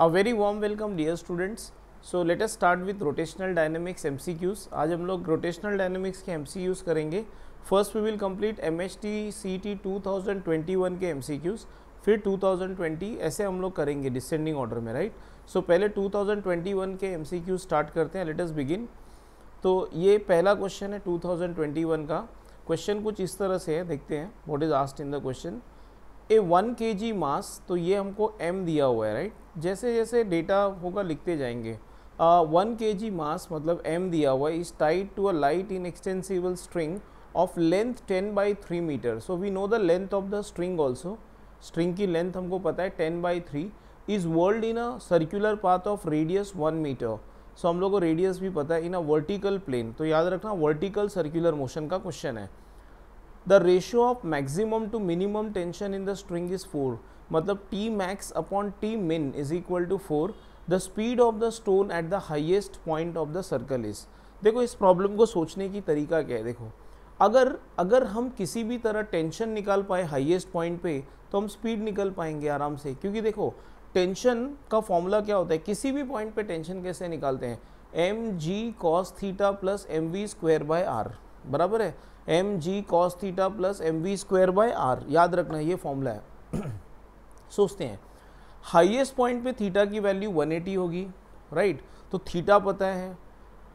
A very warm welcome dear students so let start with rotational dynamics um आज हम लोग rotational dynamics के um करेंगे first we will complete M H T C T two thousand twenty one के um फिर 2020 ऐसे हम लोग करेंगे डिसेंडिंग ऑर्डर में राइट right? सो so, पहले 2021 के एम स्टार्ट करते हैं लेट बिगिन तो ये पहला क्वेश्चन है 2021 का क्वेश्चन कुछ इस तरह से है देखते हैं what is asked in the question a one के जी मास तो ये हमको एम दिया हुआ है राइट जैसे जैसे डेटा होगा लिखते जाएंगे वन के जी मास मतलब एम दिया हुआ है is tied to a light inextensible string of length ten by three metre so we know the length of the string also string की लेंथ हमको पता है ten by three is whirled in a circular path of radius one metre so हम लोग को radius भी पता है इन अ वर्टिकल प्लेन तो याद रखना वर्टिकल सर्क्यूलर मोशन का क्वेश्चन है the ratio of maximum to minimum tension in the string is four मतलब T max upon T min is equal to four the speed of the stone at the highest point of the circle is देखो इस problem को सोचने की तरीका क्या है देखो अगर अगर हम किसी भी तरह टेंशन निकाल पाए हाईएस्ट पॉइंट पे तो हम स्पीड निकल पाएंगे आराम से क्योंकि देखो टेंशन का फॉर्मूला क्या होता है किसी भी पॉइंट पे टेंशन कैसे निकालते हैं M ji cos theta plus M we square by R बराबर है M ji cos theta plus M we square by R याद रखना ये फॉर्मूला है सोचते हैं हाईएस्ट पॉइंट पे थीटा की वैल्यू 180 होगी राइट तो थीटा पता है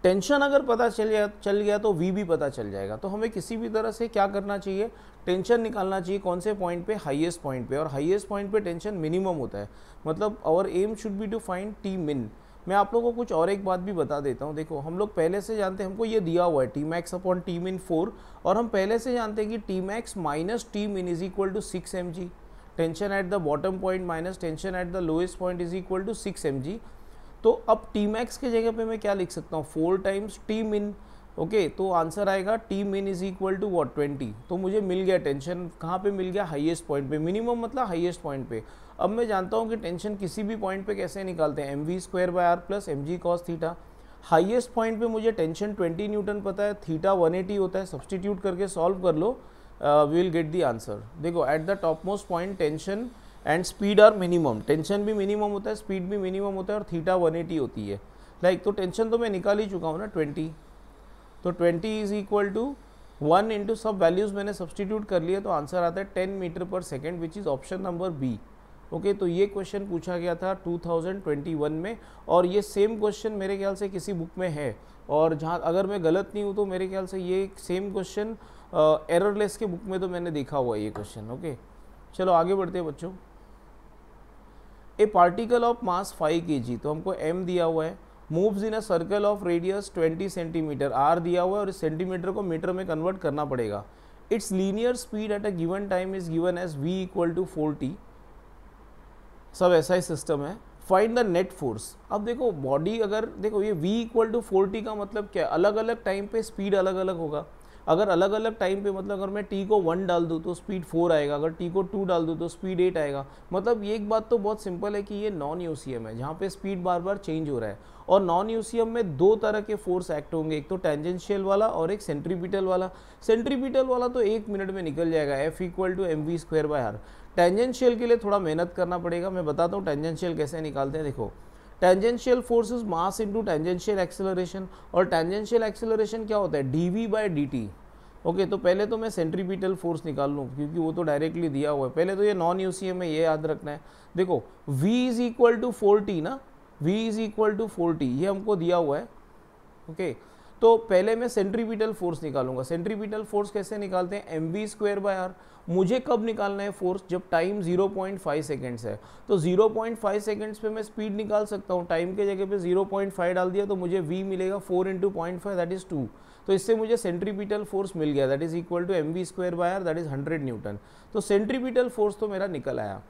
टेंशन अगर पता चल गया चल गया तो वी भी पता चल जाएगा तो हमें किसी भी तरह से क्या करना चाहिए टेंशन निकालना चाहिए कौन से पॉइंट पे हाईएस्ट पॉइंट पे और हाईएस्ट पॉइंट पे टेंशन मिनिमम होता है मतलब our aim should be to find T min मैं आप लोगों को कुछ और एक बात भी बता देता हूँ देखो हम लोग पहले से जानते हैं हमको ये दिया हुआ है T max upon T min four और हम पहले से जानते हैं कि T max minus T min is equal to six m g tension at the bottom point minus tension at the lowest point is equal to six m g तो अब T max की जगह पे मैं क्या लिख सकता हूँ four times T min okay तो आंसर आएगा T min is equal to what twenty तो मुझे मिल गया टेंशन कहाँ पे मिल गया हाईएस्ट पॉइंट पे मिनिमम मतलब हाईएस्ट पॉइंट पे अब मैं जानता हूँ कि टेंशन किसी भी पॉइंट पे कैसे निकालते हैं m we square by r plus m ji cos theta highest point पे मुझे टेंशन ट्वेंटी न्यूटन पता है थीटा एटी होता है सब्सटीट्यूट करके सॉल्व कर लो we will get the answer देखो at the topmost point tension and speed are minimum tension भी मिनिमम होता है स्पीड भी मिनिमम होता है और थीटा 180 होती है लाइक like, तो टेंशन तो मैं निकाल ही चुका हूँ ना ट्वेंटी तो 20 is equal to one into सब वैल्यूज़ मैंने सब्सटीट्यूट कर लिए तो आंसर आता है ten metre per second which is option number B okay तो ये क्वेश्चन पूछा गया था 2021 में और ये सेम क्वेश्चन मेरे ख्याल से किसी बुक में है और जहाँ अगर मैं गलत नहीं हूँ तो मेरे ख्याल से ये सेम क्वेश्चन एररलेस के बुक में तो मैंने देखा हुआ ये क्वेश्चन ओके चलो आगे बढ़ते हैं बच्चों ए पार्टिकल ऑफ मास 5 के तो हमको m दिया हुआ है moves in a circle of radius 20 centimetre r दिया हुआ है और इस सेंटीमीटर को मीटर में कन्वर्ट करना पड़ेगा it's linear speed at a given time is given as v equal to four t सब ऐसा ही सिस्टम है फाइंड द नेट फोर्स अब देखो बॉडी अगर देखो ये वी इक्वल टू फोर का मतलब क्या है अलग अलग टाइम पे स्पीड अलग अलग होगा अगर अलग अलग टाइम पे मतलब अगर मैं टी को वन डाल दूँ तो स्पीड फोर आएगा अगर टी को टू डाल दूँ तो स्पीड एट आएगा मतलब ये एक बात तो बहुत सिंपल है कि ये नॉन यू है जहाँ पे स्पीड बार बार चेंज हो रहा है और नॉन यूसीएम में दो तरह के फोर्स एक्ट होंगे एक तो टेंजेंशियल वाला और एक सेंट्रीपिटल वाला सेंट्रीपिटल वाला तो एक मिनट में निकल जाएगा F equal to m v square by हर टेंजेंशियल के लिए थोड़ा मेहनत करना पड़ेगा मैं बताता हूँ टेंजेंशियल कैसे निकालते हैं देखो tangential force is mass into tangential acceleration और टेंजेंशियल एक्सेलरेशन क्या होता है d v by d t okay तो पहले तो मैं सेंट्रीपिटल फोर्स निकाल लूँ क्योंकि वो तो डायरेक्टली दिया हुआ है पहले तो ये नॉन यूसीएम है ये याद रखना है देखो v is equal to four t ना v is equal to forty ये हमको दिया हुआ है ओके तो पहले मैं सेंट्रीपिटल फोर्स निकालूंगा सेंट्रीपिटल फोर्स कैसे निकालते हैं m v square by r मुझे कब निकालना है फोर्स जब टाइम 0.5 सेकेंड्स है तो 0.5 सेकेंड्स पे मैं स्पीड निकाल सकता हूँ टाइम के जगह पे 0.5 डाल दिया तो मुझे v मिलेगा 4 into point five that is two तो इससे मुझे सेंट्रीपिटल फोर्स मिल गया that is equal to m v square by r that is hundred newton तो सेंट्रीपिटल फोर्स तो मेरा निकल आया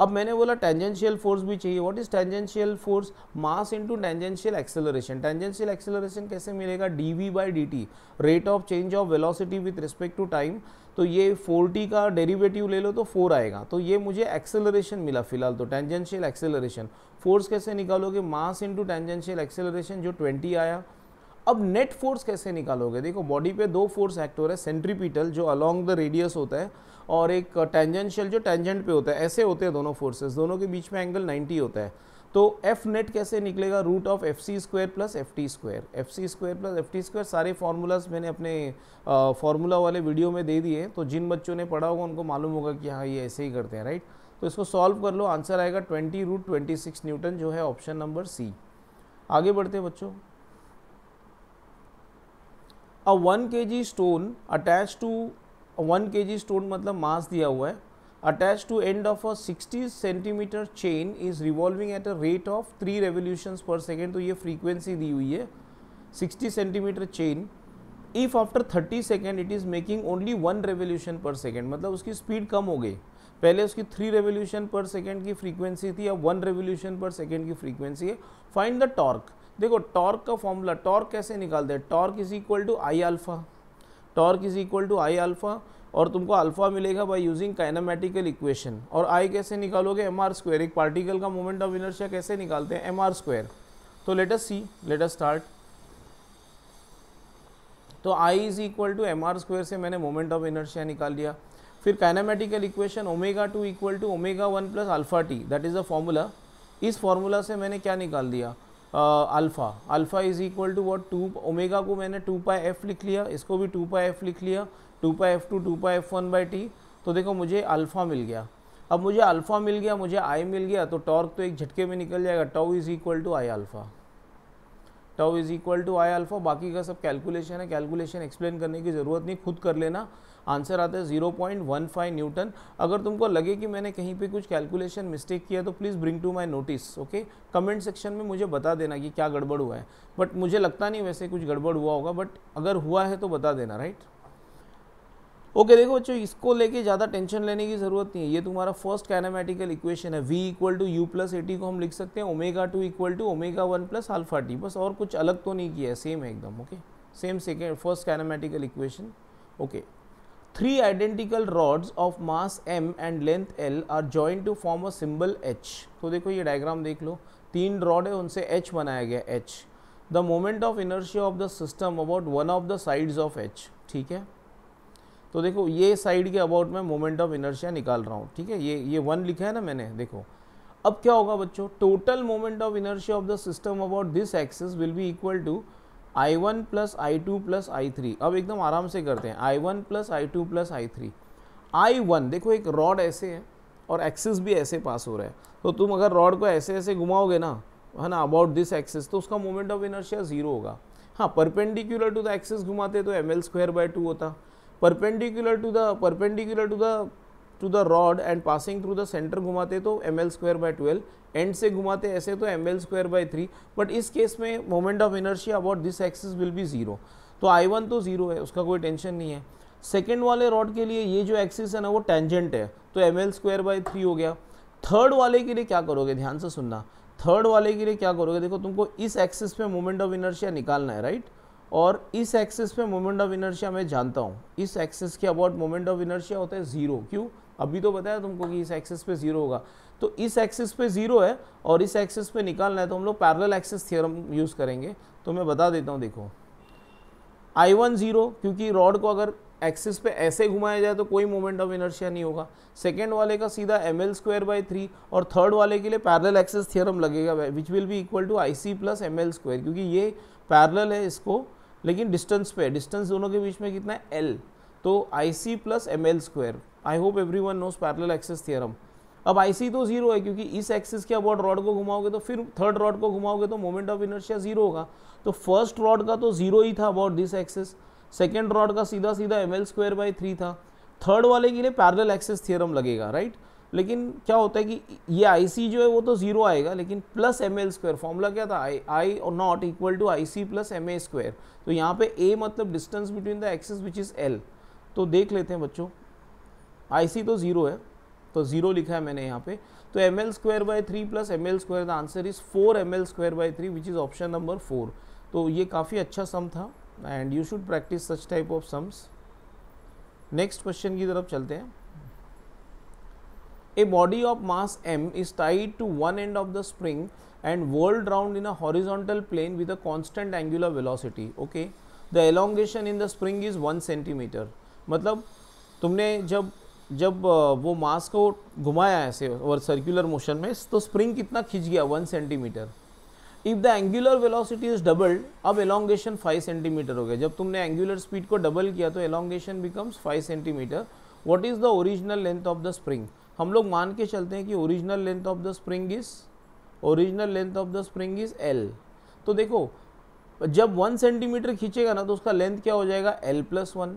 अब मैंने बोला टेंजेंशियल फोर्स भी चाहिए what is tangential force mass into tangential acceleration tangential acceleration कैसे मिलेगा d v by d t rate of change of velocity with respect to time तो ये फोर टी का डेरिवेटिव ले लो तो फोर आएगा तो ये मुझे एक्सेलरेशन मिला फिलहाल तो टेंजेंशियल एक्सेलरेशन फोर्स कैसे निकालोगे मास इंटू टेंजेंशियल एक्सेलरेशन जो ट्वेंटी आया अब नेट फोर्स कैसे निकालोगे देखो बॉडी पे दो फोर्स एक्ट हो रहा है सेंट्रीपीटल जो अलोंग द रेडियस होता है और एक टेंजेंशियल जो टेंजेंट पे होता है ऐसे होते हैं दोनों फोर्सेस दोनों के बीच में एंगल 90 होता है तो एफ नेट कैसे निकलेगा root of F c square plus F t square F c square plus F t square सारे फार्मूलाज मैंने अपने फार्मूला वाले वीडियो में दे दिए तो जिन बच्चों ने पढ़ा होगा उनको मालूम होगा कि हाँ ये ऐसे ही करते हैं राइट तो इसको सॉल्व कर लो आंसर आएगा twenty root twenty six newton जो है ऑप्शन नंबर सी आगे बढ़ते हैं बच्चों अ वन के g stone attach to one के जी स्टोन मतलब मास दिया हुआ है attach to end of a 60 centimetre chain is revolving at a rate of three revolution per second तो ये फ्रीक्वेंसी दी हुई है 60 centimetre chain if after 30 second it is making only one revolution per second मतलब उसकी speed कम हो गई पहले उसकी थ्री रेवोल्यूशन पर सेकेंड की फ्रीक्वेंसी थी अब वन रेवोल्यूशन पर सेकेंड की फ्रीक्वेंसी है फाइंड द टॉर्क देखो टॉर्क का फॉर्मूला टॉर्क कैसे निकालते हैं torque is equal to I alpha torque is equal to I alpha और तुमको अल्फ़ा मिलेगा बाय यूजिंग काइनामेटिकल इक्वेशन और आई कैसे निकालोगे एम आर स्क्वायर एक पार्टिकल का मोमेंट ऑफ इनर्शिया कैसे निकालते हैं एम आर स्क्वायर तो लेटस सी लेटस स्टार्ट तो I is equal to M R square से मैंने मोमेंट ऑफ इनर्शिया निकाल लिया फिर kinematical equation omega two equal to omega one plus alpha t that is a formula इस formula से मैंने क्या निकाल दिया alpha alpha is equal to what two omega को मैंने टू पाई एफ लिख लिया इसको भी टू पाई एफ लिख लिया two pi F two two pi F one by t तो देखो मुझे अल्फ़ा मिल गया अब मुझे अल्फ़ा मिल गया मुझे आई मिल गया तो टॉर्क तो एक झटके में निकल जाएगा tau is equal to I alpha tau is equal to I alpha बाकी का सब कैलकुलेशन है कैलकुलेशन एक्सप्लेन करने की ज़रूरत नहीं खुद कर लेना आंसर आता है zero point one five newton अगर तुमको लगे कि मैंने कहीं पे कुछ कैलकुलेशन मिस्टेक किया तो please bring to my notice okay comment section में मुझे बता देना कि क्या गड़बड़ हुआ है बट मुझे लगता नहीं वैसे कुछ गड़बड़ हुआ होगा बट अगर हुआ है तो बता देना राइट ओके okay, देखो बच्चों इसको लेके ज़्यादा टेंशन लेने की ज़रूरत नहीं है ये तुम्हारा फर्स्ट कैनामेटिकल इक्वेशन है v equal to u plus a t को हम लिख सकते हैं omega two equal to omega one plus alpha t बस और कुछ अलग तो नहीं किया है सेम है एकदम okay same second first kinematical equation okay three identical rods of mass M and length l are joined to form a symbol H तो देखो ये डायग्राम देख लो तीन रॉड है उनसे एच बनाया गया H the moment of inertia of the system about one of the sides of H ठीक है तो देखो ये साइड के अबाउट मैं मोमेंट ऑफ इनर्शिया निकाल रहा हूँ ठीक है ये ये वन लिखा है ना मैंने देखो अब क्या होगा बच्चों total moment of inertia of the system about this axis will be equal to I one plus I two plus I three अब एकदम आराम से करते हैं I one plus I two plus I three I one देखो एक rod ऐसे है और एक्सेस भी ऐसे पास हो रहा है तो तुम अगर रॉड को ऐसे ऐसे घुमाओगे ना है ना अबाउट दिस एक्सेस तो उसका मोमेंट ऑफ इनर्शिया ज़ीरो होगा हाँ परपेंडिकुलर टू द एक्सेस घुमाते तो m l square by two होता perpendicular to the perpendicular to the to the rod and passing through the centre घुमाते तो m l square by twelve end से घुमाते ऐसे तो m l square by three but इस case में moment of inertia about this axis will be zero तो I one तो ज़ीरो है उसका कोई टेंशन नहीं है सेकेंड वाले रॉड के लिए ये जो एक्सिस है ना वो टेंजेंट है तो m l square by three हो गया थर्ड वाले के लिए क्या करोगे ध्यान से सुनना थर्ड वाले के लिए क्या करोगे देखो तुमको इस एक्सिस पे मोमेंट ऑफ इनर्शिया निकालना है राइट और इस एक्सिस पे मोमेंट ऑफ इनर्शिया मैं जानता हूँ इस एक्सिस के अबाउट मोमेंट ऑफ इनर्शिया होता है ज़ीरो क्यों अभी तो बताया तुमको कि इस एक्सिस पे ज़ीरो होगा तो इस एक्सिस पे ज़ीरो है और इस एक्सिस पे निकालना है तो हम लोग पैरल एक्सिस थ्योरम यूज़ करेंगे तो मैं बता देता हूँ देखो आई वन ज़ीरो क्योंकि रॉड को अगर एक्सिस पे ऐसे घुमाया जाए तो कोई मोमेंट ऑफ इनर्शिया नहीं होगा सेकेंड वाले का सीधा m l square by three और थर्ड वाले के लिए पैरल एक्सिस थियरम लगेगा विच विल भी equal to I c plus m l square क्योंकि ये पैरल है इसको लेकिन डिस्टेंस पे डिस्टेंस दोनों के बीच में कितना है एल तो I c plus m l square I hope everyone knows parallel axis theorem अब आईसी तो जीरो है क्योंकि इस एक्सिस के अबाउट रॉड को घुमाओगे तो फिर थर्ड रॉड को घुमाओगे तो मोमेंट ऑफ इनर्शिया जीरो होगा तो फर्स्ट रॉड का तो जीरो ही था about this axis second rod का सीधा सीधा m l square by three था थर्ड वाले के लिए पैरल एक्सेस थियरम लगेगा राइट लेकिन क्या होता है कि ये आई जो है वो तो जीरो आएगा लेकिन plus m l square formula क्या था आई आई और not equal to I c plus m a square तो यहाँ पे ए मतलब distance between the axes which is l तो देख लेते हैं बच्चों आई सी तो ज़ीरो है तो जीरो लिखा है मैंने यहाँ पे तो m l square by three plus m l square the answer is four m l square by three which is option number four तो ये काफ़ी अच्छा सम था and you should practice such type of sums next question की तरफ चलते हैं a body of mass M is tied to one end of the spring and whirled round in a horizontal plane with a constant angular velocity okay the elongation in the spring is one centimetre मतलब तुमने जब जब वो मास को घुमाया ऐसे और circular motion में तो स्प्रिंग कितना खींच गया one centimetre if the angular velocity is doubled अब एलोंगेशन फाइव सेंटीमीटर हो गया जब तुमने एंगुलर स्पीड को डबल किया तो elongation becomes five centimetre what is the original length of the spring हम लोग मान के चलते हैं कि original length of the spring is original length of the spring is l तो देखो जब वन सेंटीमीटर खींचेगा ना तो उसका लेंथ क्या हो जाएगा एल प्लस वन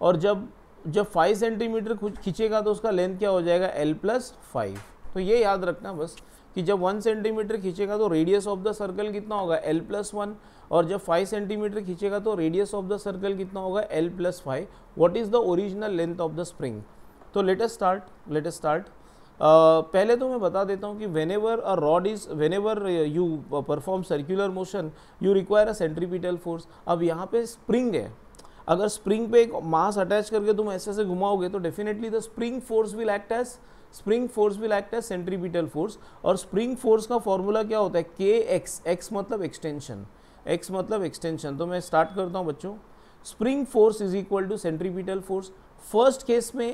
और जब जब फाइव सेंटीमीटर खींचेगा तो उसका लेंथ क्या हो जाएगा एल प्लस फाइव तो ये याद रखना बस कि जब वन सेंटीमीटर खींचेगा तो रेडियस ऑफ द सर्कल कितना होगा एल प्लस वन और जब फाइव सेंटीमीटर खींचेगा तो रेडियस ऑफ द सर्कल कितना होगा l plus five what is the original length of the spring तो लेटेस्ट स्टार्ट लेटेस्ट स्टार्ट पहले तो मैं बता देता हूँ कि whenever a rod is whenever you perform circular motion you require a centripetal force अब यहाँ पे स्प्रिंग है अगर स्प्रिंग पे एक मास अटैच करके तुम ऐसे ऐसे घुमाओगे तो definitely the spring force will act as spring force will act as centripetal force और स्प्रिंग फोर्स का फॉर्मूला क्या होता है के एक्स एक्स मतलब एक्सटेंशन एक्स मतलब एक्सटेंशन तो मैं स्टार्ट करता हूँ बच्चों spring force is equal to centripetal force first case में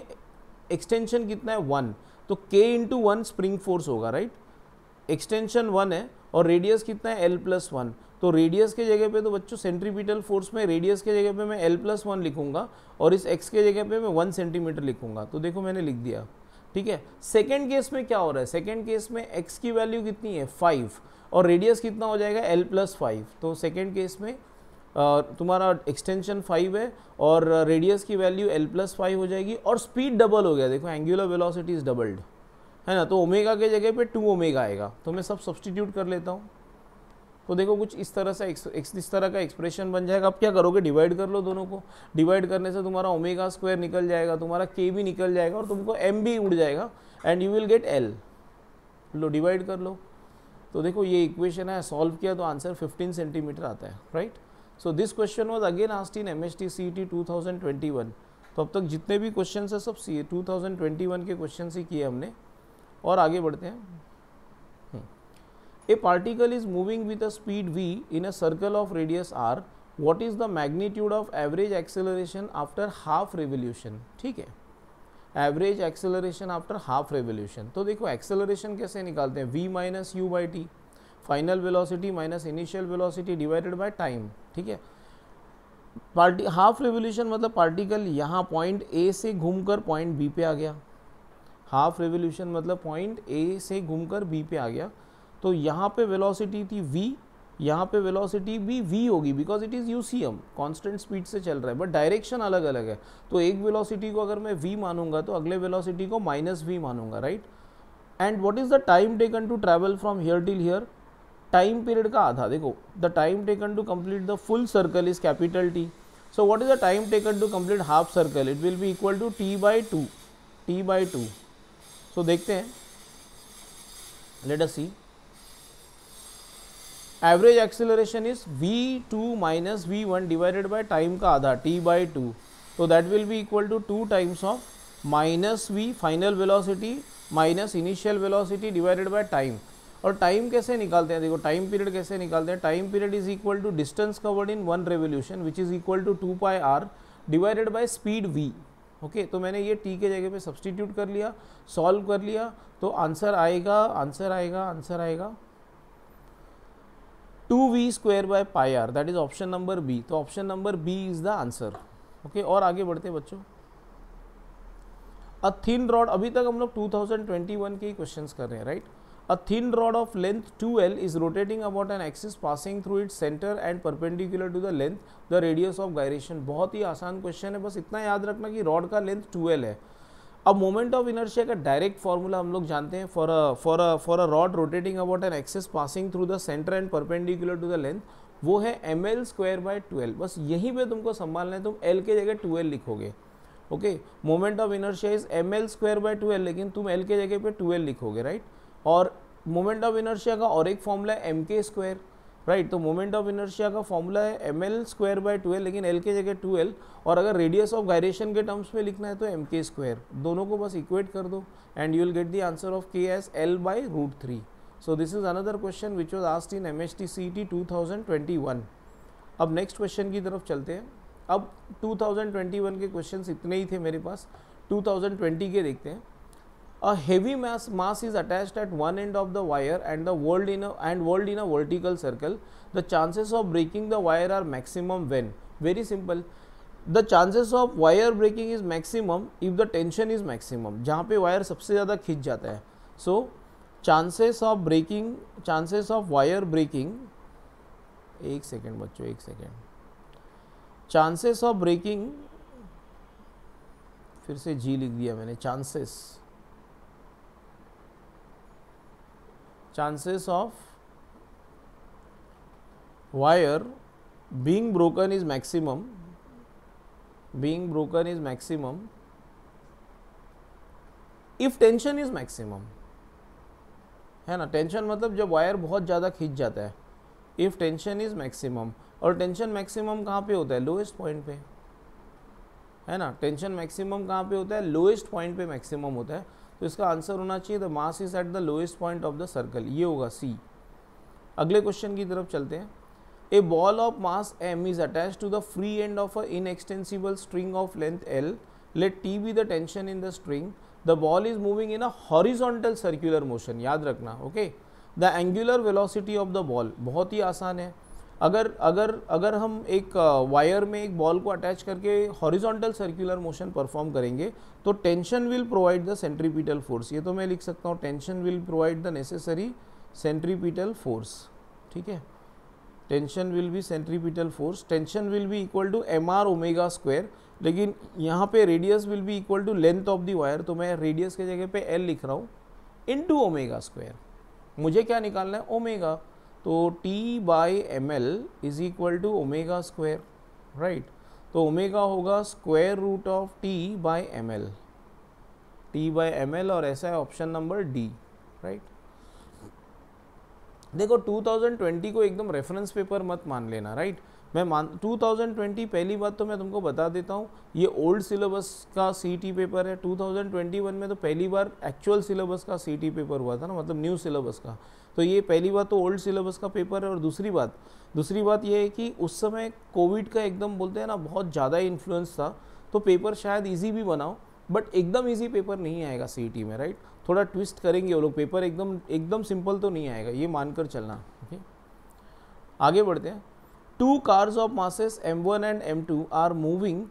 एक्सटेंशन कितना है वन तो k into one spring force होगा राइट एक्सटेंशन वन है और रेडियस कितना है एल प्लस वन तो रेडियस के जगह पे तो बच्चों सेंट्रीपिटल फोर्स में रेडियस के जगह पे मैं एल प्लस वन लिखूंगा और इस एक्स के जगह पे मैं वन सेंटीमीटर लिखूंगा तो देखो मैंने लिख दिया ठीक है सेकेंड केस में क्या हो रहा है सेकेंड केस में एक्स की वैल्यू कितनी है फाइव और रेडियस कितना हो जाएगा एल प्लस फाइव तो सेकेंड केस में तुम्हारा एक्सटेंशन फाइव है और रेडियस की वैल्यू एल प्लस फाइव हो जाएगी और स्पीड डबल हो गया देखो एंगुलर वेलोसिटी इज़ डबल्ड है ना तो ओमेगा के जगह पे टू ओमेगा आएगा तो मैं सब सब्सटीट्यूट कर लेता हूँ तो देखो कुछ इस तरह से इस तरह का एक्सप्रेशन बन जाएगा आप क्या करोगे डिवाइड कर लो दोनों को डिवाइड करने से तुम्हारा ओमेगा स्क्वायर निकल जाएगा तुम्हारा के भी निकल जाएगा और तुमको एम भी उड़ जाएगा and you will get l लो डिवाइड कर लो तो देखो ये इक्वेशन है सॉल्व किया तो आंसर 15 सेंटीमीटर आता है right so this question was again asked in M S T C T two thousand twenty one तो अब तक जितने भी क्वेश्चन है सब C two thousand twenty one के क्वेश्चन ही किए हमने और आगे बढ़ते हैं a particle is moving with a speed v in a circle of radius r what is the magnitude of average acceleration after half revolution ठीक है average acceleration after half revolution तो देखो एक्सेलरेशन कैसे निकालते हैं v minus u by t final velocity minus initial velocity divided by time ठीक है पार्टी हाफ रेवोल्यूशन मतलब पार्टिकल यहाँ पॉइंट ए से घूमकर पॉइंट बी पे आ गया हाफ रेवोल्यूशन मतलब पॉइंट ए से घूमकर बी पे आ गया तो यहाँ पे वेलोसिटी थी v यहाँ पे वेलोसिटी भी v होगी because it is m constant speed से चल रहा है बट डायरेक्शन अलग अलग है तो एक वेलोसिटी को अगर मैं v मानूंगा तो अगले वेलोसिटी को माइनस वी मानूंगा right and what is the time taken to travel from here till here time period का आधा देखो the time taken to complete the full circle is capital T so what is the time taken to complete half circle it will be equal to T by two T by two so देखते हैं let us see average acceleration is v two minus we one divided by time का आधा T by two तो that will be equal to two times of minus v final velocity minus initial velocity divided by time और टाइम कैसे निकालते हैं देखो time period कैसे निकालते हैं time period is equal to distance covered in one revolution which is equal to two pi r divided by speed v okay तो मैंने ये टी के जगह पे सब्सटीट्यूट कर लिया सॉल्व कर लिया तो आंसर आएगा आंसर आएगा आंसर आएगा two v square by pi r that is option number b so option number b is the answer okay और आगे बढ़ते हैं बच्चों अ थिन रॉड अभी तक हम लोग 2021 के क्वेश्चंस कर रहे हैं right a thin rod of length 2l is rotating about an axis passing through it centre and perpendicular to the length the radius of gyration बहुत ही आसान क्वेश्चन है बस इतना याद रखना कि रॉड का लेंथ 2l है अब मोमेंट ऑफ इनर्शिया का डायरेक्ट फार्मूला हम लोग जानते हैं for a for a for a rod rotating about an axis passing through the centre and perpendicular to the length वो है m l square by twelve बस यहीं पे तुमको संभालना है तुम एल के जगह ट्वेल्व लिखोगे okay moment of inertia is m l square by twelve लेकिन तुम एल के जगह पे ट्वेल्व लिखोगे राइट और मोमेंट ऑफ इनर्शिया का और एक फॉर्मूला है एम के स्क्वायर राइट तो मोमेंट ऑफ इनर्शिया का फॉर्मूला है m l square by twelve लेकिन एल के जगह ट्वेल्व और अगर रेडियस ऑफ गायरेशन के टर्म्स में लिखना है तो एम के स्क्वायर दोनों को बस इक्वेट कर दो and you will get the answer of k as l by root three so this is another question which was asked in M S T C T two thousand twenty one अब next question की तरफ चलते हैं अब 2021 के question इतने ही थे मेरे पास 2020 के देखते हैं a heavy mass mass is attached at one end of the wire and the world in a, and world in a vertical circle the chances of breaking the wire are maximum when very simple the chances of wire breaking is maximum if the tension is maximum jahan pe wire sabse zyada खींच jata hai so chances of breaking chances of wire breaking ek second bachcho ek second chances of breaking फिर से जी लिख दिया मैंने chances chances of wire being broken is maximum being broken is maximum if tension is maximum है ना tension मतलब जब wire बहुत ज़्यादा खींच जाता है इफ़ टेंशन इज़ मैक्सिमम और टेंशन मैक्सिमम कहाँ पे होता है लोएस्ट पॉइंट पे है ना टेंशन मैक्सिमम कहाँ पे होता है लोएस्ट पॉइंट पे मैक्सिमम होता है तो इसका आंसर होना चाहिए the mass is at the lowest point of the circle ये होगा सी अगले क्वेश्चन की तरफ चलते हैं a ball of mass M is attach to the free end of a inextensible string of length L let T be the tension in the string the ball is moving in a horizontal circular motion याद रखना okay the angular velocity of the ball बहुत ही आसान है अगर अगर अगर हम एक वायर में एक बॉल को अटैच करके हॉरिजॉन्टल सर्कुलर मोशन परफॉर्म करेंगे तो tension will provide the centripetal force ये तो मैं लिख सकता हूँ tension will provide the necessary centripetal force ठीक है tension will be centripetal force tension will be equal to M R omega square लेकिन यहाँ पे radius will be equal to length of the wire तो मैं रेडियस के जगह पे एल लिख रहा हूँ इन टू ओमेगा स्क्वायर मुझे क्या निकालना है ओमेगा तो T by m l is equal to omega square right तो ओमेगा होगा square root of T by m l T by m l और ऐसा है ऑप्शन नंबर डी राइट देखो 2020 को एकदम रेफरेंस पेपर मत मान लेना राइट मैं मान 2020 पहली बात तो मैं तुमको बता देता हूँ ये ओल्ड सिलेबस का सीटी पेपर है 2021 में तो पहली बार एक्चुअल सिलेबस का सीटी पेपर हुआ था ना मतलब न्यू सिलेबस का तो ये पहली बात तो ओल्ड सिलेबस का पेपर है और दूसरी बात दूसरी बात यह है कि उस समय कोविड का एकदम बोलते हैं ना बहुत ज़्यादा इन्फ्लुएंस था तो पेपर शायद ईजी भी बनाओ बट एकदम ईजी पेपर नहीं आएगा सी e में राइट थोड़ा ट्विस्ट करेंगे वो लोग पेपर एकदम एकदम सिंपल तो नहीं आएगा ये मानकर चलना ओके आगे बढ़ते हैं two cars of masses m one and m two are moving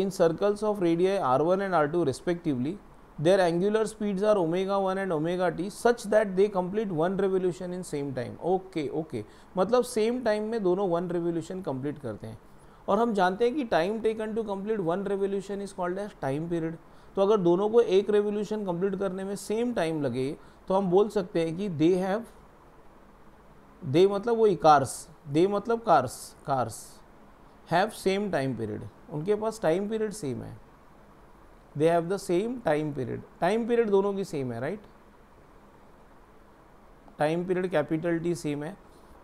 in circles of radii r one and r two respectively their angular speeds are omega 1 and omega t such that they complete one revolution in same time okay okay मतलब same time में दोनों one revolution complete करते हैं और हम जानते हैं कि time taken to complete one revolution is called as time period तो अगर दोनों को एक रेवोल्यूशन कंप्लीट करने में सेम टाइम लगे तो हम बोल सकते हैं कि दे हैव दे मतलब वो कार्स दे मतलब cars cars have same time period उनके पास टाइम पीरियड सेम है they have the same time period time period दोनों की सेम है right time period capital T same है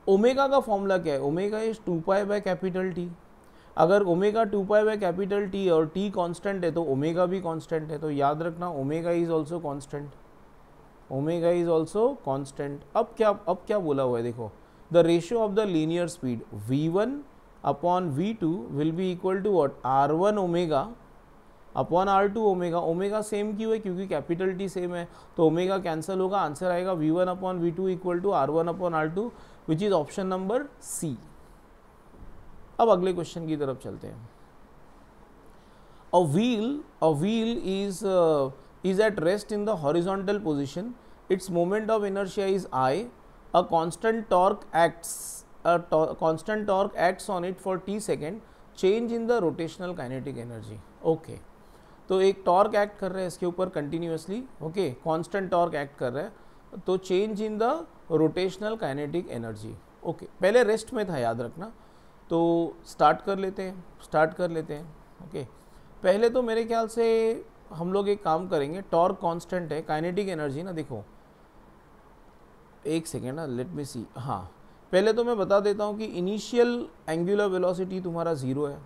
ओमेगा का फॉर्मूला क्या है omega is two pi by capital T अगर omega two pi by capital T और टी कांस्टेंट है तो ओमेगा भी कांस्टेंट है तो याद रखना omega is also constant omega is also constant अब क्या अब क्या बोला हुआ है देखो the ratio of the linear speed v one upon v two will be equal to r one omega upon r two omega omega same क्यों है क्योंकि कैपिटल टी सेम है तो ओमेगा कैंसिल होगा आंसर आएगा v one upon v two equal to r one upon r two which is option number c अब अगले question की तरफ चलते हैं a wheel a wheel is is at rest in the horizontal position its moment of inertia is I a constant torque acts constant torque acts on it for t second change in the rotational kinetic energy okay okay तो एक torque act कर रहा है इसके ऊपर continuously okay constant torque act कर रहा है तो change in the rotational kinetic energy okay पहले रेस्ट में था याद रखना तो स्टार्ट कर लेते हैं स्टार्ट कर लेते हैं ओके पहले तो मेरे ख्याल से हम लोग एक काम करेंगे टॉर्क कांस्टेंट है काइनेटिक एनर्जी ना देखो एक सेकेंड ना लेट मी सी हाँ पहले तो मैं बता देता हूँ कि इनिशियल एंगुलर वेलोसिटी तुम्हारा ज़ीरो है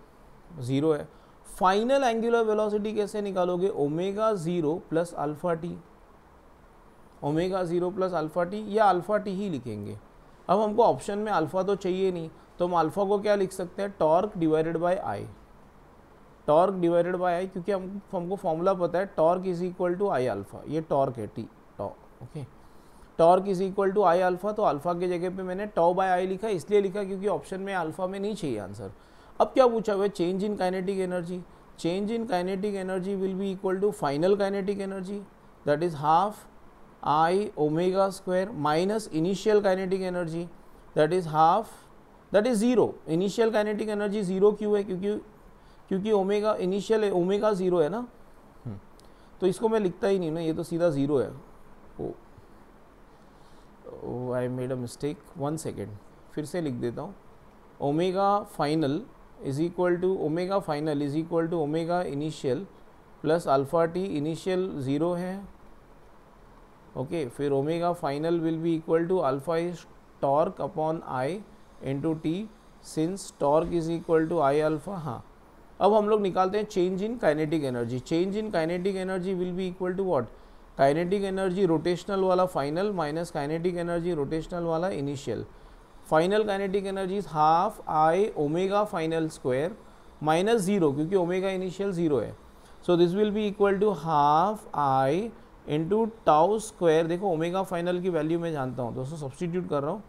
ज़ीरो है फाइनल एंगुलर वेलोसिटी कैसे निकालोगे omega zero plus alpha t omega zero plus alpha t या अल्फ़ा टी ही लिखेंगे अब हमको ऑप्शन में अल्फ़ा तो चाहिए नहीं तो हम अल्फ़ा को क्या लिख सकते हैं torque divided by I torque divided by I क्योंकि हम हमको फॉर्मूला पता है torque is equal to I alpha ये टॉर्क है t tau okay torque is equal to I alpha तो अल्फ़ा के जगह पे मैंने टॉ बाय आई लिखा इसलिए लिखा क्योंकि ऑप्शन में अल्फ़ा में नहीं चाहिए आंसर अब क्या पूछा हुआ है change in kinetic energy change in kinetic energy will be equal to final kinetic energy that is half I omega square minus initial kinetic energy that is half that is zero initial kinetic energy zero क्यों है क्योंकि क्योंकि omega initial omega zero है ना हम्म। तो इसको मैं लिखता ही नहीं ना ये तो सीधा ज़ीरो है oh I made a mistake one second फिर से लिख देता हूँ omega final is equal to omega final is equal to omega initial plus alpha T initial zero है ओके okay, फिर omega final will be equal to alpha is torque upon I into T since torque is equal to I alpha हाँ अब हम लोग निकालते हैं change in kinetic energy change in kinetic energy will be equal to what kinetic energy rotational वाला final minus kinetic energy rotational वाला initial final kinetic energy is half I omega final square minus zero क्योंकि omega initial zero है so this will be equal to half I into tau square देखो omega final की value मैं जानता हूँ दोस्तों substitute कर रहा हूँ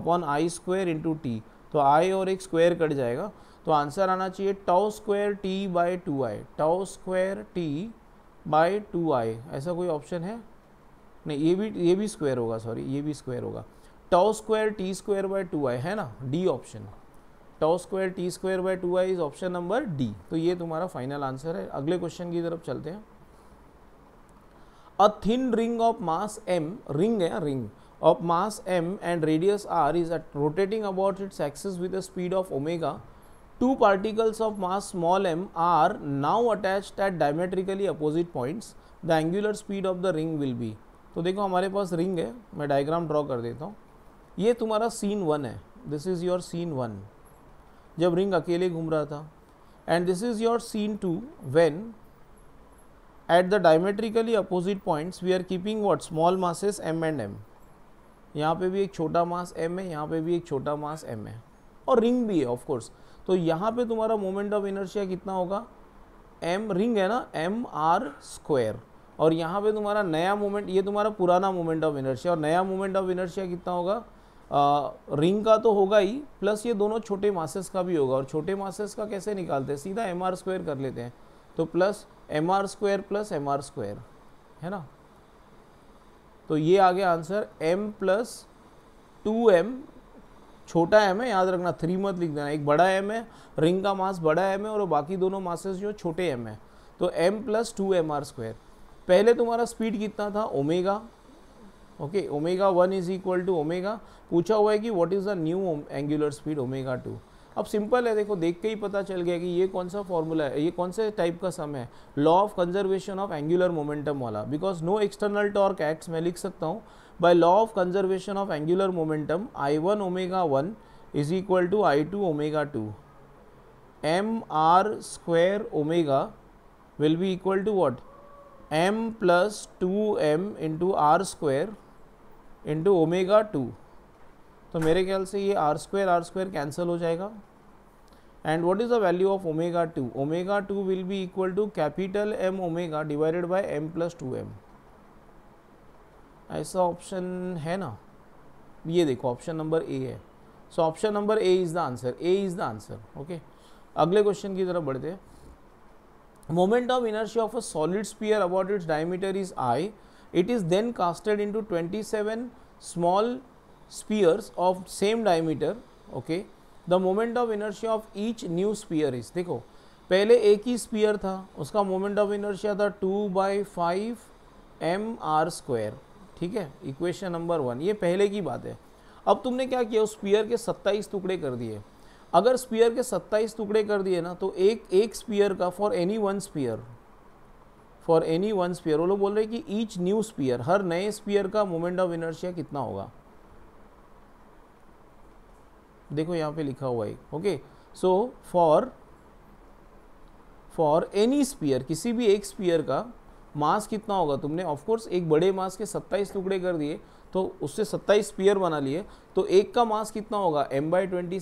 upon I square into T तो आई और एक स्क्वायर कट जाएगा तो आंसर आना चाहिए tau square T by two I tau square T by two I ऐसा कोई ऑप्शन है नहीं ये भी ये भी स्क्वायर होगा सॉरी ये भी स्क्वायर होगा tau square T square by two I है ना D option tau square T square by two I is option number D तो ये तुम्हारा फाइनल आंसर है अगले क्वेश्चन की तरफ चलते हैं a thin ring of mass M ring है ring of mass M and radius R is at rotating about its axis with speed of omega two particles of mass small M are now attach at diametrically opposite points the angular speed of the ring will be तो देखो हमारे पास ring है मैं diagram draw कर देता हूँ ये तुम्हारा सीन वन है this is your scene one जब रिंग अकेले घूम रहा था and this is your scene two when at the diametrically opposite points we are keeping what small masses M and M यहाँ पे भी एक छोटा मास एम है यहाँ पे भी एक छोटा मास एम है और रिंग भी है ऑफकोर्स तो यहाँ पे तुम्हारा मोमेंट ऑफ इनर्शिया कितना होगा एम रिंग है ना एम आर स्क्वायर और यहाँ पे तुम्हारा नया मोमेंट ये तुम्हारा पुराना मोमेंट ऑफ इनर्शिया और नया मोमेंट ऑफ इनर्शिया कितना होगा आ, रिंग का तो होगा ही प्लस ये दोनों छोटे मासेस का भी होगा और छोटे मासेस का कैसे निकालते हैं सीधा एम आर स्क्वायर कर लेते हैं तो plus M are square plus M are square है ना तो ये आ गया answer m plus two M छोटा एम है याद रखना थ्री मत लिख देना एक बड़ा एम है रिंग का मास बड़ा एम है और बाकी दोनों मासेस जो छोटे एम है तो m plus two M R square पहले तुम्हारा स्पीड कितना था omega okay omega one is equal to omega पूछा हुआ है कि what is the new angular speed omega two अब सिंपल है देखो देख के ही पता चल गया कि ये कौन सा फॉर्मूला है ये कौन से टाइप का सम है law of conservation of angular momentum वाला because no external torque acts मैं लिख सकता हूँ by law of conservation of angular momentum I one omega one is equal to I two omega two M R square omega will be equal to what M plus two M into R square into omega two तो मेरे ख्याल से ये R square R square cancel हो जाएगा and what is the value of omega two omega two will be equal to capital M omega divided by M plus two M ऐसा option है ना ये देखो ऑप्शन नंबर ए है so option number A is the answer A is the answer okay अगले question की तरफ बढ़ते हैं moment of inertia of a solid sphere about its diameter is I It is then casted into 27 small spheres of same diameter. Okay. The moment of inertia of each new sphere is देखो पहले एक ही sphere था उसका moment of inertia था two by five M are square ठीक है equation number one ये पहले की बात है अब तुमने क्या किया उस स्पीयर के सत्ताईस टुकड़े कर दिए अगर स्पीयर के सत्ताईस टुकड़े कर दिए ना तो एक एक स्पीयर का for any one sphere for any one sphere वो लोग बोल रहे हैं कि ईच न्यू स्पीयर हर नए स्पीयर का मोमेंट ऑफ इनर्शिया कितना होगा देखो यहाँ पे लिखा हुआ है okay so for for any sphere किसी भी एक स्पीयर का मास कितना होगा तुमने ऑफकोर्स एक बड़े मास के 27 टुकड़े कर दिए तो उससे 27 स्पीयर बना लिए तो एक का मास कितना होगा m बाई ट्वेंटी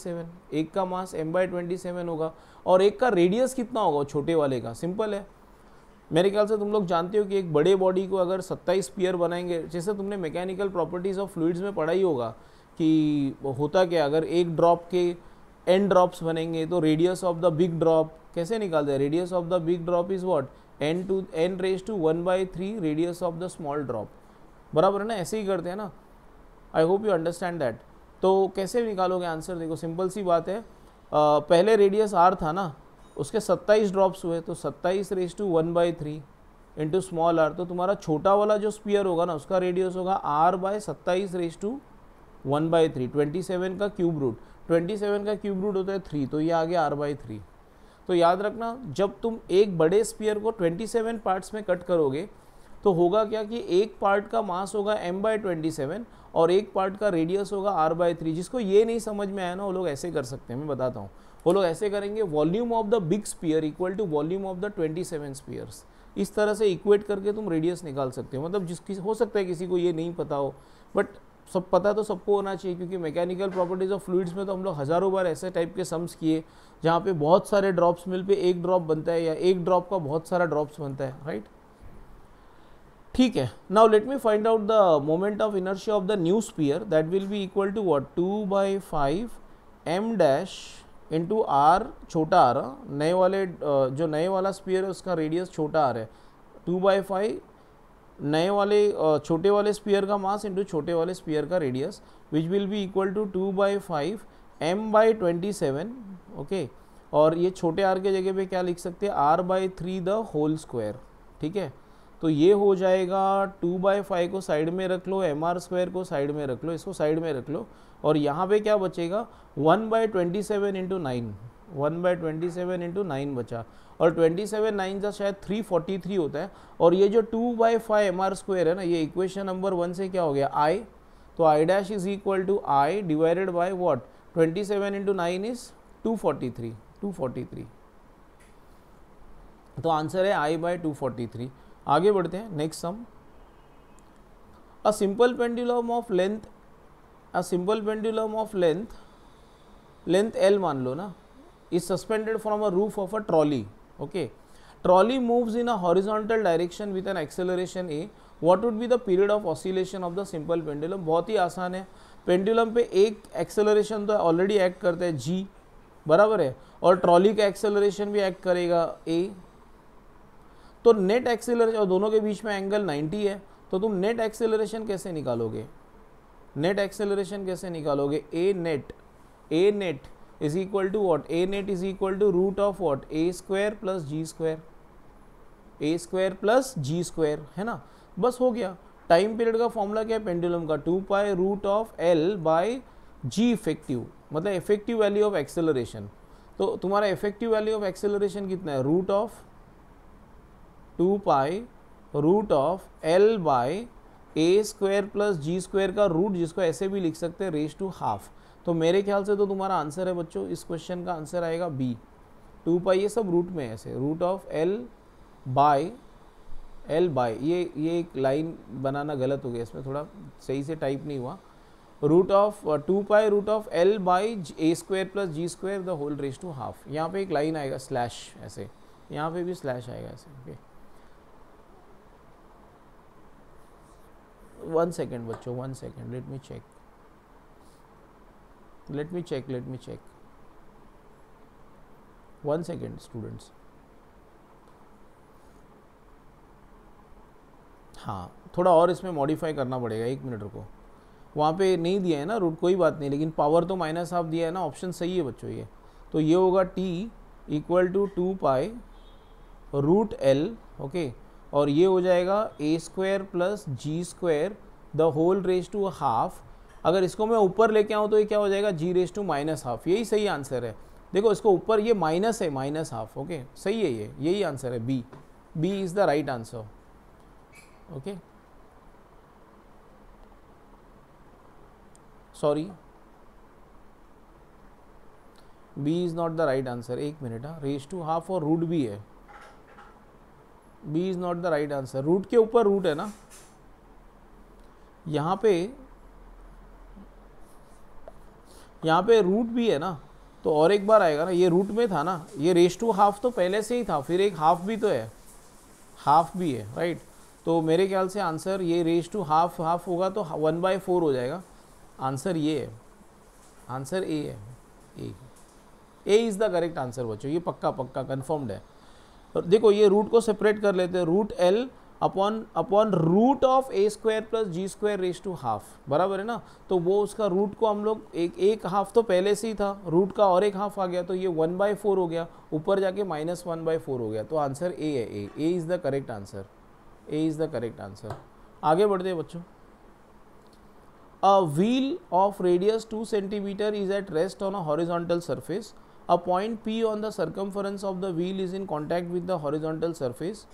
एक का मास m बाई ट्वेंटी होगा और एक का रेडियस कितना होगा छोटे वाले का सिंपल है मेरे ख्याल से तुम लोग जानते हो कि एक बड़े बॉडी को अगर 27 पियर बनाएंगे जैसे तुमने मैकेनिकल प्रॉपर्टीज़ ऑफ फ्लूड्स में पढ़ा ही होगा कि होता क्या अगर एक ड्रॉप के एन ड्रॉप्स बनेंगे तो radius of the big drop कैसे निकालते हैं radius of the big drop is what N to N raise to one by three radius of the small drop बराबर है ना ऐसे ही करते हैं ना I hope you understand that तो कैसे निकालोगे आंसर देखो सिंपल सी बात है आ, पहले रेडियस आर था ना उसके 27 ड्रॉप्स हुए तो 27 raise to one by three into small R तो तुम्हारा छोटा वाला जो स्पीयर होगा ना उसका रेडियस होगा आर बाय सत्ताईस raise to one by three twenty seven का क्यूब रूट ट्वेंटी सेवन का क्यूब रूट होता है थ्री तो ये आ गया आर बाई थ्री तो याद रखना जब तुम एक बड़े स्पीयर को ट्वेंटी सेवन पार्ट्स में कट करोगे तो होगा क्या कि एक पार्ट का मास होगा एम बाई ट्वेंटी सेवन और एक पार्ट का रेडियस होगा आर बाई थ्री जिसको ये नहीं समझ में आया ना वो लोग ऐसे कर सकते हैं मैं बताता हूँ वो लोग ऐसे करेंगे volume of the big sphere equal to volume of the twenty seven spheres इस तरह से इक्वेट करके तुम रेडियस निकाल सकते हो मतलब जिस हो सकता है किसी को ये नहीं पता हो बट सब पता तो सबको होना चाहिए क्योंकि मैकेनिकल प्रॉपर्टीज़ ऑफ फ्लूड्स में तो हम लोग हज़ारों बार ऐसे टाइप के सम्स किए जहाँ पे बहुत सारे ड्रॉप्स मिल पे एक ड्रॉप बनता है या एक ड्रॉप का बहुत सारा ड्रॉप्स बनता है राइट ठीक है now let me find out the moment of inertia of the new sphere that will be equal to what two by five M dash into R छोटा आर नए वाले जो नए वाला स्पीयर है उसका रेडियस छोटा आर है टू बाई फाइव नए वाले छोटे वाले स्पीयर का मास इंटू छोटे वाले स्पीयर का radius which will be equal to two by five M by twenty seven okay और ये छोटे आर के जगह पे क्या लिख सकते हैं R by three the whole square ठीक है तो ये हो जाएगा टू बाई फाइव को साइड में रख लो एम आर स्क्वायर को साइड में रख लो इसको साइड में रख लो और यहाँ पे क्या बचेगा one by twenty seven into nine one by twenty seven into nine बचा और ट्वेंटी सेवन नाइन का शायद थ्री फोर्टी थ्री होता है और ये जो two by five M are square है ना ये इक्वेशन नंबर वन से क्या हो गया आई तो I dash is equal to I divided by what twenty seven into nine is two forty three two forty three तो आंसर है I by two forty three आगे बढ़ते हैं next sum a simple pendulum of length a simple pendulum of length length L मान लो ना is suspended from a roof of a trolley okay trolley moves in a horizontal direction with an acceleration A what would be the period of oscillation of the simple pendulum बहुत ही आसान है pendulum पे एक acceleration तो already act करता है जी बराबर है और ट्रॉली का एक्सेलरेशन भी एक्ट करेगा ए तो नेट एक्सेलरेशन और दोनों के बीच में एंगल 90 है तो तुम नेट एक्सेलरेशन कैसे निकालोगे नेट एक्सेलरेशन कैसे निकालोगे A net A net is equal to what A net is equal to root of what A square plus G square A square plus G square है ना बस हो गया टाइम पीरियड का फॉर्मूला क्या है पेंडुलम का two pi root of L by G effective मतलब इफेक्टिव वैल्यू ऑफ एक्सेलरेशन तो तुम्हारा इफेक्टिव वैल्यू ऑफ एक्सेलरेशन कितना है root of two pi root of L by A square plus G square का root जिसको ऐसे भी लिख सकते हैं रेस टू हाफ तो मेरे ख्याल से तो तुम्हारा आंसर है बच्चों इस क्वेश्चन का आंसर आएगा बी टू पाई ये सब रूट में ऐसे root of L by L by ये ये एक लाइन बनाना गलत हो गया इसमें थोड़ा सही से टाइप नहीं हुआ root of two pi root of L by A square plus G square the whole raise to half यहाँ पे एक लाइन आएगा स्लैश ऐसे यहाँ पे भी स्लैश आएगा ऐसे ओके okay. वन सेकेंड बच्चों one second let me check let me check let me check one second students हाँ थोड़ा और इसमें मॉडिफाई करना पड़ेगा एक मिनट रुको वहाँ पे नहीं दिया है ना रूट कोई बात नहीं लेकिन पावर तो माइनस हाफ दिया है ना ऑप्शन सही है बच्चों ये तो ये होगा T equal to two pi root L okay और ये हो जाएगा A square plus G square the whole raise to half अगर इसको मैं ऊपर लेके आऊँ तो ये क्या हो जाएगा G raise to minus half यही सही आंसर है देखो इसको ऊपर ये माइनस है माइनस हाफ ओके सही है ये यही आंसर है B B is the right answer okay sorry B is not the right answer एक मिनट हाँ रेस टू हाफ और रूट भी है B is not the right answer root के ऊपर रूट है ना यहाँ पे यहाँ पे रूट भी है ना तो और एक बार आएगा ना ये रूट में था ना ये रेस टू हाफ तो पहले से ही था फिर एक हाफ भी तो है हाफ भी है राइट तो मेरे ख्याल से आंसर ये रेस टू हाफ हाफ होगा तो वन बाय फोर हो जाएगा आंसर ये है आंसर ए है A A is the correct answer बच्चों ये पक्का पक्का कन्फर्म्ड है देखो ये रूट को सेपरेट कर लेते हैं root L upon upon root of A square plus G square raise to half बराबर है ना तो वो उसका रूट को हम लोग एक एक हाफ तो पहले से ही था रूट का और एक हाफ आ गया तो ये वन बाई फोर हो गया ऊपर जाके माइनस वन बाई फोर हो गया तो आंसर ए है A A is the correct answer A is the correct answer आगे बढ़ते हैं बच्चों a wheel of radius two centimetre is at rest on a horizontal surface A point P on the circumference of the wheel is in contact with the horizontal surface.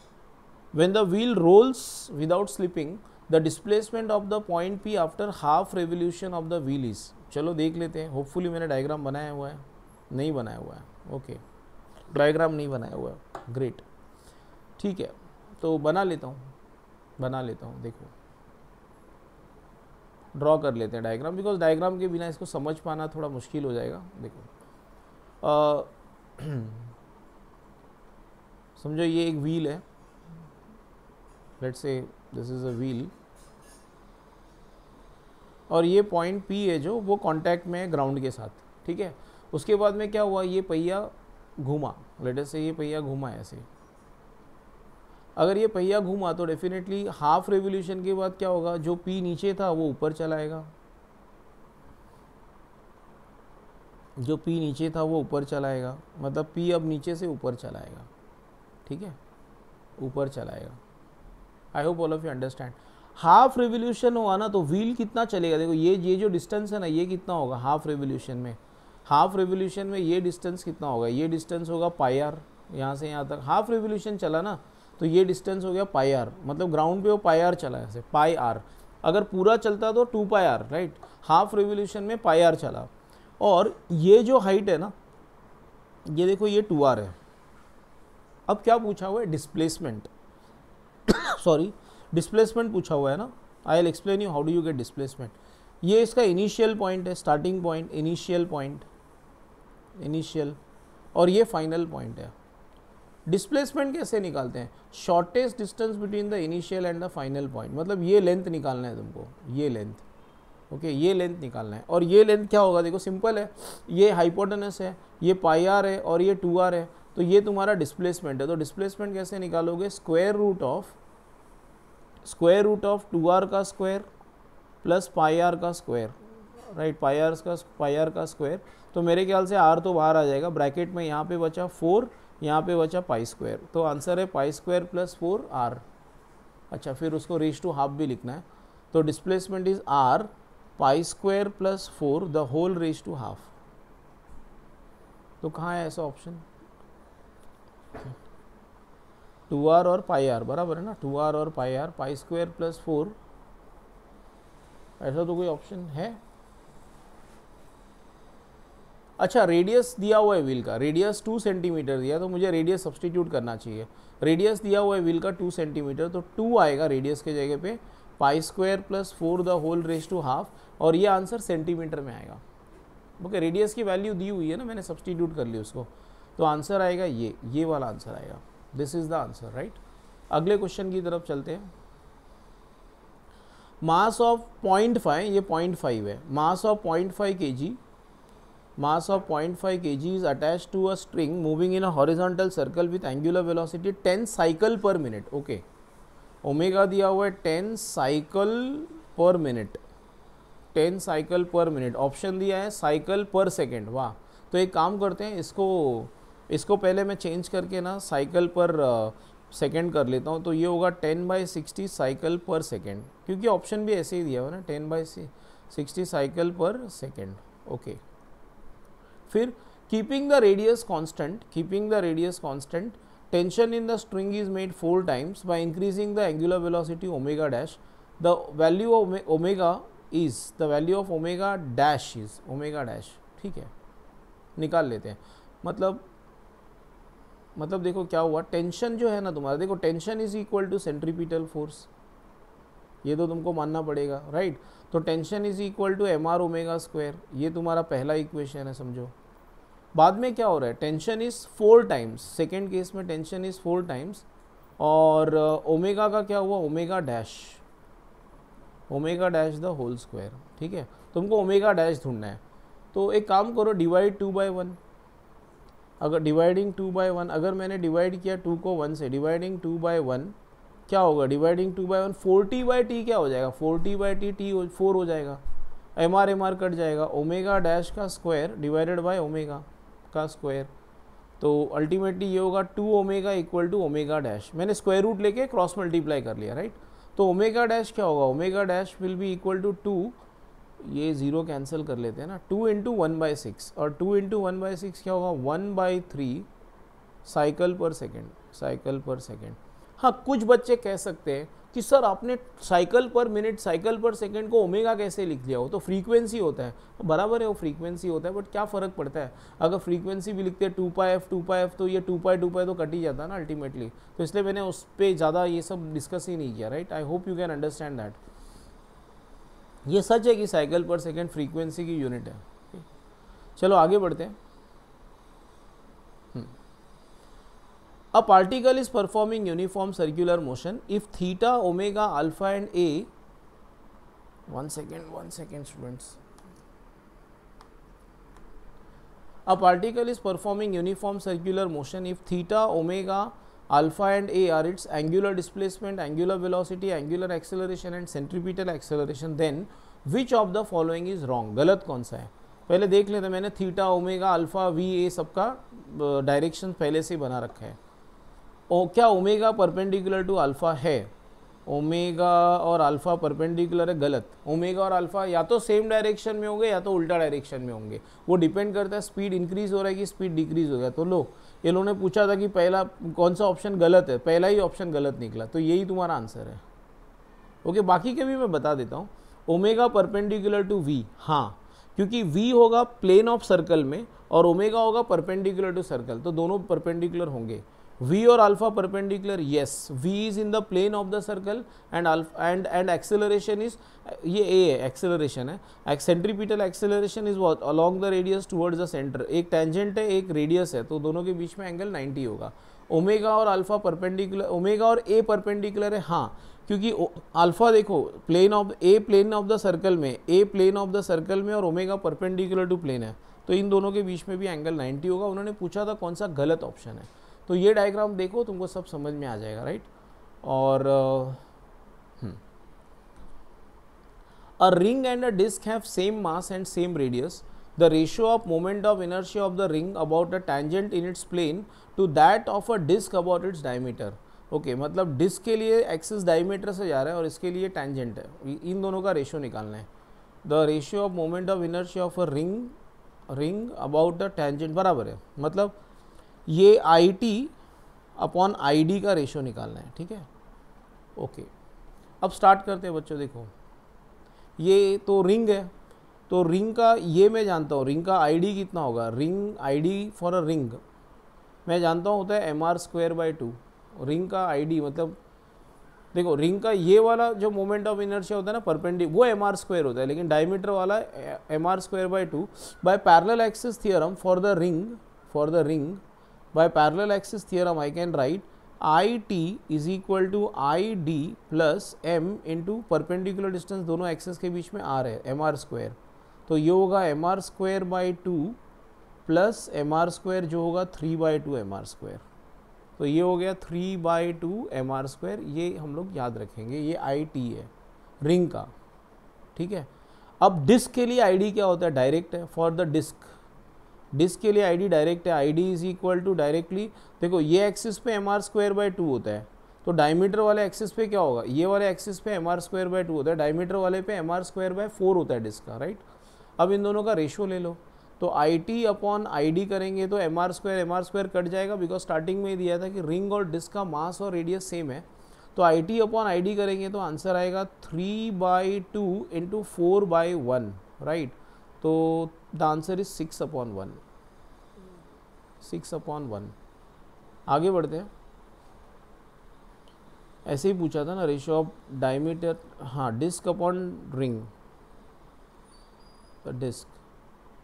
When the wheel rolls without slipping, the displacement of the point P after half revolution of the wheel is. चलो देख लेते हैं hopefully मैंने diagram बनाया हुआ है नहीं बनाया हुआ है ओके डायग्राम नहीं बनाया हुआ है ग्रेट ठीक है तो बना लेता हूँ बना लेता हूँ देखो ड्रॉ कर लेते हैं डायग्राम बिकॉज डायग्राम के बिना इसको समझ पाना थोड़ा मुश्किल हो जाएगा देखो समझो ये एक व्हील है लेट से दिस इज़ अ व्हील और ये पॉइंट पी है जो वो कांटेक्ट में है ग्राउंड के साथ ठीक है उसके बाद में क्या हुआ ये पहिया घूमा लेट से ये पहिया घूमा ऐसे अगर ये पहिया घूमा तो डेफिनेटली हाफ रेवोल्यूशन के बाद क्या होगा जो पी नीचे था वो ऊपर चलाएगा जो पी नीचे था वो ऊपर चलाएगा मतलब पी अब नीचे से ऊपर चलाएगा ठीक है ऊपर चलाएगा I hope all of you understand half revolution हुआ ना तो व्हील कितना चलेगा देखो ये ये जो डिस्टेंस है ना ये कितना होगा हाफ रेवोल्यूशन में हाफ रेवोल्यूशन में ये डिस्टेंस कितना होगा ये डिस्टेंस होगा पाई आर यहाँ से यहाँ तक हाफ रेवोल्यूशन चला ना तो ये डिस्टेंस हो गया पाई आर मतलब ग्राउंड पे वो पाई आर चला ऐसे पाई आर अगर पूरा चलता तो two pi R right half revolution में पाई आर चला और ये जो हाइट है ना ये देखो ये टू आर है अब क्या पूछा हुआ है डिस्प्लेसमेंट सॉरी डिस्प्लेसमेंट पूछा हुआ है ना I'll explain you how do you get displacement ये इसका इनिशियल पॉइंट है starting point initial point initial और ये फाइनल पॉइंट है डिस्प्लेसमेंट कैसे निकालते हैं shortest distance between the initial and the final point मतलब ये लेंथ निकालना है तुमको ये लेंथ ओके ये लेंथ निकालना है और ये लेंथ क्या होगा देखो सिंपल है ये हाइपोटनस है ये पाई आर है और ये टू आर है तो ये तुम्हारा डिस्प्लेसमेंट है तो डिस्प्लेसमेंट कैसे निकालोगे square root of square root of two R का स्क्वायर प्लस पाई आर का स्क्वायर राइट पाई आर का पाई आर का स्क्वायर तो मेरे ख्याल से आर तो बाहर आ जाएगा ब्रैकेट में यहाँ पे बचा फोर यहाँ पे बचा पाई स्क्वायर तो आंसर है pi square plus four R अच्छा फिर उसको रीच टू हाफ भी लिखना है तो displacement is R pi square plus four the whole raise to half तो कहाँ है ऐसा ऑप्शन टू आर और पाई आर बराबर है ना टू आर और pi R pi square plus four ऐसा तो कोई ऑप्शन है अच्छा रेडियस दिया हुआ है व्हील का रेडियस टू सेंटीमीटर दिया तो मुझे रेडियस सब्सटीट्यूट करना चाहिए रेडियस दिया हुआ है व्हील का टू सेंटीमीटर तो टू आएगा रेडियस के जगह पे pi square plus four the whole raise to half और ये आंसर सेंटीमीटर में आएगा ओके रेडियस की वैल्यू दी हुई है ना मैंने सब्सटीट्यूट कर ली उसको तो आंसर आएगा ये ये वाला आंसर आएगा this is the answer right अगले क्वेश्चन की तरफ चलते हैं मास ऑफ पॉइंट फाइव ये पॉइंट फाइव है mass of point five K G five K G is attach to a string moving in a horizontal circle with angular velocity ten cycle per minute okay okay omega दिया हुआ है ten cycle per minute ten cycle per minute option दिया है cycle per second वाह तो एक काम करते हैं इसको इसको पहले मैं चेंज करके ना साइकिल पर सेकेंड कर लेता हूँ तो ये होगा ten by sixty cycle per second क्योंकि ऑप्शन भी ऐसे ही दिया हुआ ना ten by sixty cycle per second okay फिर keeping the radius constant keeping the radius constant tension in the string is made four times by increasing the angular velocity omega dash the value of omega is the value of omega dash is omega dash ठीक है निकाल लेते हैं मतलब मतलब देखो क्या हुआ टेंशन जो है ना तुम्हारा देखो tension is equal to centripetal force ये तो तुमको मानना पड़ेगा राइट तो tension is equal to M R omega square ये तुम्हारा पहला इक्वेशन है समझो बाद में क्या हो रहा है tension is four times second case में टेंशन इज़ फोर टाइम्स और ओमेगा uh, का क्या हुआ omega dash omega dash the whole square ठीक है तुमको ओमेगा डैश ढूंढना है तो एक काम करो डिवाइड टू बाय वन अगर डिवाइडिंग टू बाय वन अगर मैंने डिवाइड किया टू को वन से डिवाइडिंग टू बाय वन क्या होगा dividing two by one forty by T क्या हो जाएगा forty by T T four हो जाएगा M R M R cut जाएगा ओमेगा डैश का स्क्वायर डिवाइडेड बाय ओमेगा का स्क्वायर तो अल्टीमेटली ये होगा two omega equal to omega dash मैंने स्क्वायर रूट लेके क्रॉस मल्टीप्लाई कर लिया राइट तो ओमेगा डैश क्या होगा omega dash will be equal to two ये ज़ीरो कैंसिल कर लेते हैं ना two into one by six और two into one by six क्या होगा one by three cycle per second cycle per second हाँ कुछ बच्चे कह सकते हैं कि सर आपने cycle per minute cycle per second को ओमेगा कैसे लिख लिया हो तो फ्रीक्वेंसी होता है तो बराबर है वो फ्रीक्वेंसी होता है बट क्या फ़र्क पड़ता है अगर फ्रीक्वेंसी भी लिखते हैं two pi F two pi F तो ये टू पाई टू पाई तो कट ही जाता है ना अल्टीमेटली तो इसलिए मैंने उस पर ज़्यादा ये सब डिस्कस ही नहीं किया right I hope you can understand that ये सच है कि साइकिल पर सेकेंड फ्रीक्वेंसी की यूनिट है चलो आगे बढ़ते हैं हम्म। A particle is performing uniform circular motion if theta, omega, alpha and a one second, one second students. A particle is performing uniform circular motion if theta, omega, alpha and a are its angular displacement, angular velocity, angular acceleration and centripetal acceleration then which of the following is wrong? गलत कौन सा है पहले देख लेते मैंने theta omega alpha V A सबका direction पहले से बना रखा है ओ क्या ओमेगा परपेंडिकुलर टू अल्फ़ा है ओमेगा और अल्फ़ा परपेंडिकुलर है गलत ओमेगा और अल्फ़ा या तो सेम डायरेक्शन में होंगे या तो उल्टा डायरेक्शन में होंगे वो डिपेंड करता है स्पीड इंक्रीज़ हो रहा है कि स्पीड डिक्रीज़ हो गया तो लो ये लोगों ने पूछा था कि पहला कौन सा ऑप्शन गलत है पहला ही ऑप्शन गलत निकला तो यही तुम्हारा आंसर है ओके बाकी के भी मैं बता देता हूँ ओमेगा परपेंडिकुलर टू वी हाँ क्योंकि वी होगा प्लेन ऑफ सर्कल में और ओमेगा होगा परपेंडिकुलर टू सर्कल तो दोनों परपेंडिकुलर होंगे v or alpha perpendicular yes v is in the plane of the circle and alpha and and acceleration is ye a hai acceleration है centripetal acceleration is what along the radius towards the center ek tangent hai ek radius hai to dono ke beech mein angle 90 hoga omega aur alpha perpendicular omega aur a perpendicular hai ha क्योंकि alpha देखो plane of a plane of the circle में a plane of the circle में और omega perpendicular to plane है तो इन दोनों के बीच में भी एंगल 90 होगा उन्होंने पूछा था कौन सा गलत ऑप्शन है तो ये डायग्राम देखो तुमको सब समझ में आ जाएगा राइट और a ring and a disc have same mass and same radius the ratio of moment of energy of the ring about a tangent in its plane to that of a disc about its diameter okay मतलब disc के लिए axis diameter से जा रहा है और इसके लिए टैंजेंट है इन दोनों का रेशियो निकालना है the ratio of moment of energy of a ring ring about the tangent बराबर है मतलब ये I T upon I D का रेशो निकालना है ठीक है ओके अब स्टार्ट करते हैं बच्चों देखो ये तो रिंग है तो रिंग का ये मैं जानता हूँ रिंग का आईडी कितना होगा ring ID for a ring मैं जानता हूँ होता है M are square by two ring का आईडी मतलब देखो रिंग का ये वाला जो मोमेंट ऑफ इनर्शिया होता है ना परपेंडी वो एम आर स्क्वायर होता है लेकिन डायमीटर वाला M are square by two by parallel axis theorem for the ring for the ring by parallel axis theorem I can write IT is equal to ID plus M into perpendicular distance दोनों axes के बीच में R है mr square square तो ये होगा M are square by two plus M are square जो होगा three by two M R तो ये हो गया three by two M R square ये हम लोग याद रखेंगे ये आई टी है रिंग का ठीक है अब डिस्क के लिए आईडी क्या होता है डायरेक्ट है फॉर द डिस्क डिस्क के लिए आईडी डायरेक्ट है ID is equal to directly देखो ये एक्सिस पे M are square by two होता है तो डायमीटर वाले एक्सिस पे क्या होगा ये वाले एक्सिस पे M are square by two होता है डायमीटर वाले पे M are square by four होता है डिस्क का राइट अब इन दोनों का रेशो ले लो तो I T upon I D करेंगे तो M are square M are square cut जाएगा बिकॉज स्टार्टिंग में ही दिया था कि रिंग और डिस्क का मास और रेडियस सेम है तो I T upon I D करेंगे तो आंसर आएगा three by two into four by one right तो the answer is six upon one six upon one आगे बढ़ते हैं ऐसे ही पूछा था ना रेशियो ऑफ डायमीटर हाँ डिस्क अपॉन रिंग डिस्क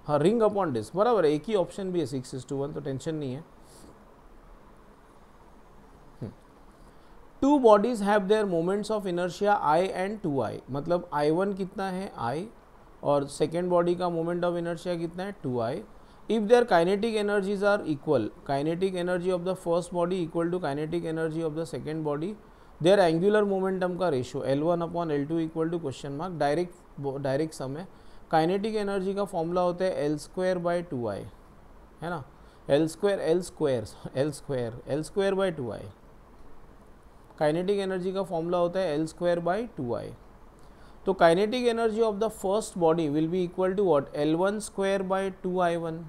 हाँ रिंग अपॉन डिस्क बराबर है एक ही ऑप्शन भी है सिक्स इज टू वन तो टेंशन नहीं है two bodies have there moments of inertia I and two I मतलब आई वन कितना है आई और सेकेंड बॉडी का मोमेंट ऑफ इनर्शिया कितना है two I if their kinetic energies are equal kinetic energy of the first body equal to kinetic energy of the second body their angular momentum का ratio L one upon L two equal to question mark direct direct sum है kinetic energy का formula होता है L square by two I है ना L square L square L square L square by two I kinetic energy का formula होता है L square by two I तो kinetic energy of the first body will be equal to what L one square by two I one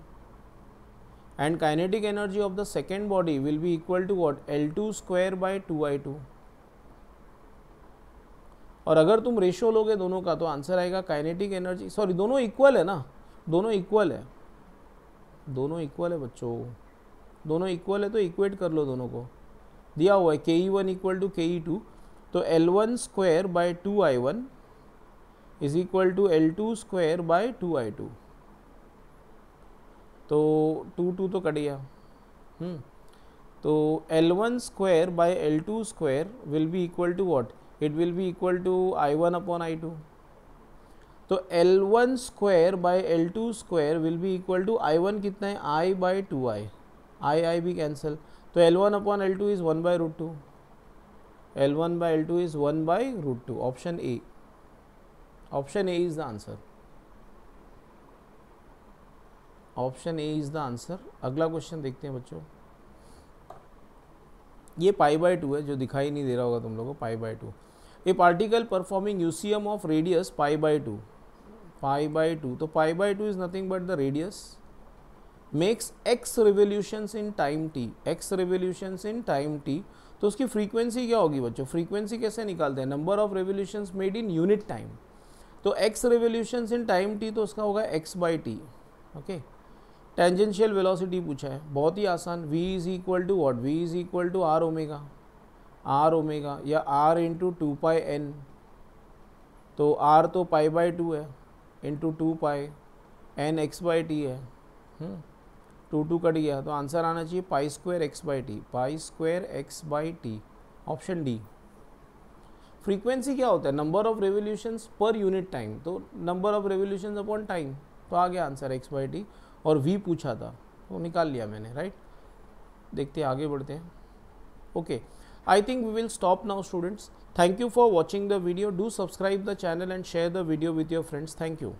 and kinetic energy of the second body will be equal to what L two square by two I two और अगर तुम ratio लोगे दोनों का तो answer आएगा kinetic energy sorry दोनों equal है ना दोनों इक्वल है दोनों इक्वल है बच्चों दोनों इक्वल है तो इक्वेट कर लो दोनों को दिया हुआ है के E one equal to K E two तो L one square by two I one is equal to L two square by two I two तो टू टू तो कट गया हम्म। तो L one square by L two square will be equal to what it will be equal to I one upon I two तो L one square by L two square will be equal to I one कितना है I by two आई आई आई भी cancel तो L one upon L two is one by root two L one by L two is one by root two option A Option A is the answer. Option A is the answer अगला question देखते हैं बच्चों ये पाई by to है जो दिखाई नहीं दे रहा होगा तुम लोगों को pi by two a particle performing UCM of radius pi by two pi by two तो pi by two is nothing but the radius makes X revolution in time T X revolutions in time T तो उसकी frequency क्या होगी बच्चों frequency कैसे निकालते हैं number of revolutions made in unit time तो X revolution in time T तो उसका होगा X by T okay tangential velocity पूछा है बहुत ही आसान v is equal to what v is equal to R omega R omega या R into two pi N तो आर तो पाई बाई टू है into two pi N X by T है टू हम्म, टू कट गया तो answer आना चाहिए pi square x by t pi square x by t option D frequency क्या होता है number of revolution per unit time तो number of revolution upon time तो आ गया आंसर एक्स बाई टी और वी पूछा था तो निकाल लिया मैंने राइट देखते आगे बढ़ते हैं okay I think we will stop now students thank you for watching the video do subscribe the channel and share the video with your friends thank you